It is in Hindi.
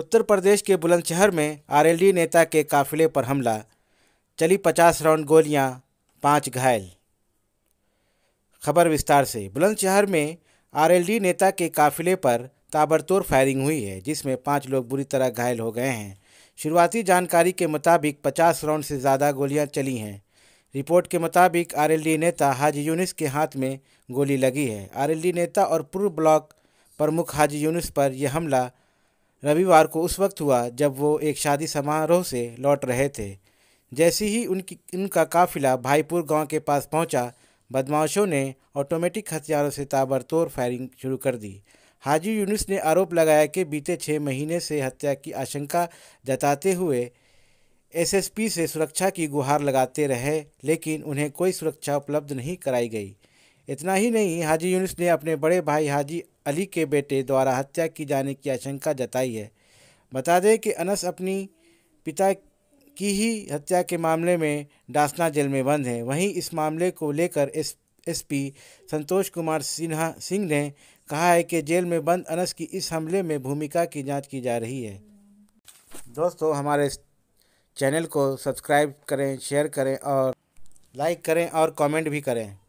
उत्तर प्रदेश के बुलंदशहर में आरएलडी नेता के काफिले पर हमला चली पचास राउंड गोलियां, पाँच घायल खबर विस्तार से बुलंदशहर में आरएलडी नेता के काफिले पर ताबड़तोड़ फायरिंग हुई है जिसमें पाँच लोग बुरी तरह घायल हो गए हैं शुरुआती जानकारी के मुताबिक पचास राउंड से ज़्यादा गोलियां चली हैं रिपोर्ट के मुताबिक आरएलडी नेता हाजी यूनिस के हाथ में गोली लगी है आरएलडी नेता और पूर्व ब्लॉक प्रमुख हाजी यूनिस पर यह हमला रविवार को उस वक्त हुआ जब वो एक शादी समारोह से लौट रहे थे जैसे ही उनकी उनका काफिला भाईपुर गांव के पास पहुंचा, बदमाशों ने ऑटोमेटिक हथियारों से ताबड़तोड़ फायरिंग शुरू कर दी हाजी यूनुस ने आरोप लगाया कि बीते छः महीने से हत्या की आशंका जताते हुए एसएसपी से सुरक्षा की गुहार लगाते रहे लेकिन उन्हें कोई सुरक्षा उपलब्ध नहीं कराई गई इतना ही नहीं हाजी यूनिस ने अपने बड़े भाई हाजी अली के बेटे द्वारा हत्या की जाने की आशंका जताई है बता दें कि अनस अपनी पिता की ही हत्या के मामले में डासना जेल में बंद है वहीं इस मामले को लेकर एस पी संतोष कुमार सिन्हा सिंह ने कहा है कि जेल में बंद अनस की इस हमले में भूमिका की जांच की जा रही है दोस्तों हमारे चैनल को सब्सक्राइब करें शेयर करें और लाइक करें और कमेंट भी करें